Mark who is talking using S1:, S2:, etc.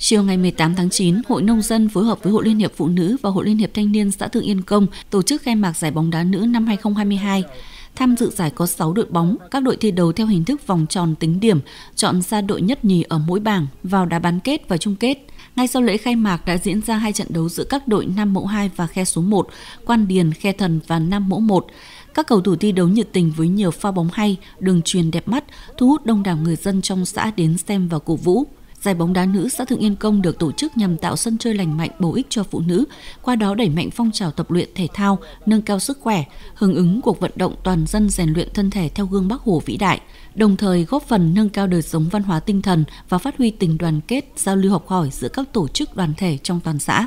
S1: Chiều
S2: ngày 18 tháng 9, Hội Nông dân phối hợp với Hội Liên hiệp Phụ nữ và Hội Liên hiệp Thanh niên xã Thượng Yên Công tổ chức khai mạc giải bóng đá nữ năm 2022. Tham dự giải có 6 đội bóng, các đội thi đấu theo hình thức vòng tròn tính điểm, chọn ra đội nhất nhì ở mỗi bảng, vào đá bán kết và chung kết. Ngay sau lễ khai mạc đã diễn ra hai trận đấu giữa các đội Nam Mẫu 2 và Khe số 1, Quan Điền, Khe Thần và Nam Mẫu 1. Các cầu thủ thi đấu nhiệt tình với nhiều pha bóng hay, đường truyền đẹp mắt, thu hút đông đảo người dân trong xã đến xem và cổ vũ. Giải bóng đá nữ xã Thượng Yên Công được tổ chức nhằm tạo sân chơi lành mạnh bổ ích cho phụ nữ, qua đó đẩy mạnh phong trào tập luyện thể thao, nâng cao sức khỏe, hưởng ứng cuộc vận động toàn dân rèn luyện thân thể theo gương Bắc Hồ vĩ đại, đồng thời góp phần nâng cao đời sống văn hóa tinh thần và phát huy tình đoàn kết, giao lưu học hỏi giữa các tổ chức đoàn thể trong toàn xã.